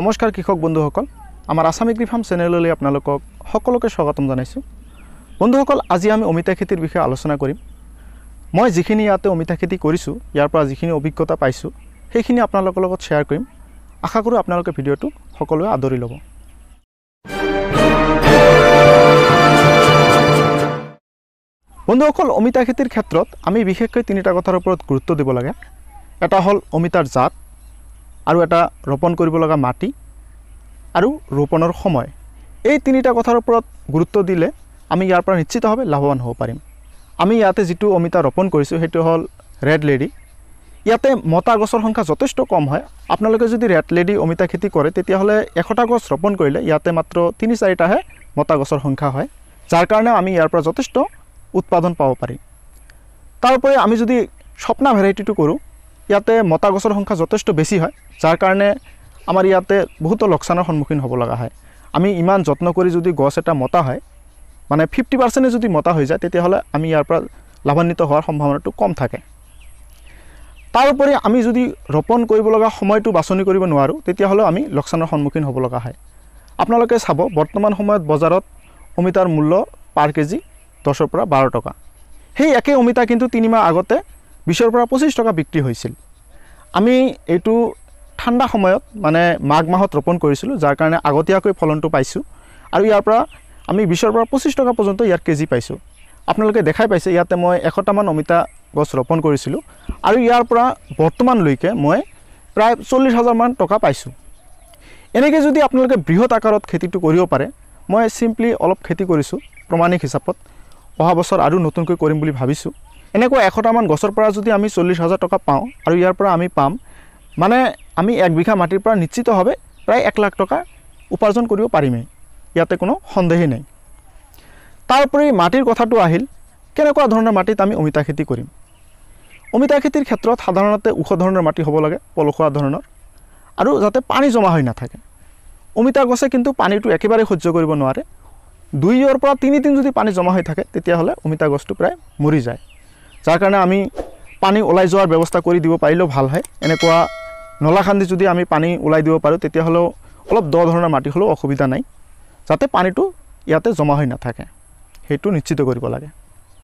নমস্কাৰ কৃষক বন্ধুসকল আমাৰ আছাম এগ্ৰি ফাৰ্ম চেনেললৈ আপোনালোকক সকলোকে স্বাগতম জনাইছোঁ বন্ধুসকল আজি আমি অমিতা খেতিৰ বিষয়ে আলোচনা কৰিম মই যিখিনি ইয়াতে অমিতা খেতি কৰিছোঁ ইয়াৰ পৰা যিখিনি অভিজ্ঞতা পাইছোঁ সেইখিনি আপোনালোকৰ লগত শ্বেয়াৰ কৰিম আশা কৰোঁ আপোনালোকে ভিডিঅ'টো সকলোৱে আদৰি ল'ব বন্ধুসকল অমিতা খেতিৰ ক্ষেত্ৰত আমি বিশেষকৈ তিনিটা কথাৰ ওপৰত গুৰুত্ব দিব লাগে এটা হ'ল অমিতাৰ জাত আৰু এটা ৰোপণ কৰিব লগা মাটি আৰু ৰোপণৰ সময় এই তিনিটা কথাৰ ওপৰত গুৰুত্ব দিলে আমি ইয়াৰ পৰা নিশ্চিতভাৱে লাভৱান হ'ব পাৰিম আমি ইয়াতে যিটো অমিতা ৰোপণ কৰিছোঁ সেইটো হ'ল ৰেড লেডি ইয়াতে মতা গছৰ সংখ্যা যথেষ্ট কম হয় আপোনালোকে যদি ৰেড লেডি অমিতা খেতি কৰে তেতিয়াহ'লে এশটা গছ ৰোপণ কৰিলে ইয়াতে মাত্ৰ তিনি চাৰিটাহে মতা গছৰ সংখ্যা হয় যাৰ কাৰণে আমি ইয়াৰ পৰা যথেষ্ট উৎপাদন পাব পাৰিম তাৰোপৰি আমি যদি স্বপ্না ভেৰাইটিটো কৰোঁ ইয়াতে মতা গছৰ সংখ্যা যথেষ্ট বেছি হয় যাৰ কাৰণে আমাৰ ইয়াতে বহুতো লোকচানৰ সন্মুখীন হ'ব লগা হয় আমি ইমান যত্ন কৰি যদি গছ এটা মতা হয় মানে ফিফটি পাৰ্চেণ্টে যদি মতা হৈ যায় তেতিয়াহ'লে আমি ইয়াৰ পৰা লাভান্বিত হোৱাৰ সম্ভাৱনাটো কম থাকে তাৰ উপৰি আমি যদি ৰোপণ কৰিব লগা সময়টো বাছনি কৰিব নোৱাৰোঁ তেতিয়াহ'লেও আমি লোকচানৰ সন্মুখীন হ'ব লগা হয় আপোনালোকে চাব বৰ্তমান সময়ত বজাৰত অমিতাৰ মূল্য পাৰ কেজি দহৰ পৰা বাৰ টকা সেই একেই অমিতা কিন্তু তিনিমাহ আগতে বিশৰ পৰা পঁচিছ টকা বিক্ৰী হৈছিল আমি এইটো ঠাণ্ডা সময়ত মানে মাঘ মাহত ৰোপণ কৰিছিলোঁ যাৰ কাৰণে আগতীয়াকৈ ফলনটো পাইছোঁ আৰু ইয়াৰ পৰা আমি বিশৰ পৰা পঁচিছ টকা পৰ্যন্ত ইয়াত কেজি পাইছোঁ আপোনালোকে দেখাই পাইছে ইয়াতে মই এশটামান অমিতা গছ ৰোপণ কৰিছিলোঁ আৰু ইয়াৰ পৰা বৰ্তমানলৈকে মই প্ৰায় চল্লিছ হাজাৰমান টকা পাইছোঁ এনেকৈ যদি আপোনালোকে বৃহৎ আকাৰত খেতিটো কৰিব পাৰে মই চিম্পলি অলপ খেতি কৰিছোঁ প্ৰমাণিক হিচাপত অহা বছৰ আৰু নতুনকৈ কৰিম বুলি ভাবিছোঁ এনেকুৱা এশটামান গছৰ পৰা যদি আমি চল্লিছ হাজাৰ টকা পাওঁ আৰু ইয়াৰ পৰা আমি পাম মানে আমি এক বিঘা মাটিৰ পৰা নিশ্চিতভাৱে প্ৰায় এক লাখ টকা উপাৰ্জন কৰিব পাৰিমেই ইয়াতে কোনো সন্দেহেই নাই তাৰোপৰি মাটিৰ কথাটো আহিল কেনেকুৱা ধৰণৰ মাটিত আমি অমিতা খেতি কৰিম অমিতা খেতিৰ ক্ষেত্ৰত সাধাৰণতে ওখ ধৰণৰ মাটি হ'ব লাগে পলসুৱা ধৰণৰ আৰু যাতে পানী জমা হৈ নাথাকে অমিতা গছে কিন্তু পানীটো একেবাৰে সহ্য কৰিব নোৱাৰে দুইৰ পৰা তিনিদিন যদি পানী জমা হৈ থাকে তেতিয়াহ'লে অমিতা গছটো প্ৰায় মৰি যায় যাৰ কাৰণে আমি পানী ওলাই যোৱাৰ ব্যৱস্থা কৰি দিব পাৰিলেও ভাল হয় এনেকুৱা নলা খান্দি যদি আমি পানী ওলাই দিব পাৰোঁ তেতিয়াহ'লেও অলপ দ ধৰণৰ মাটি হ'লেও অসুবিধা নাই যাতে পানীটো ইয়াতে জমা হৈ নাথাকে সেইটো নিশ্চিত কৰিব লাগে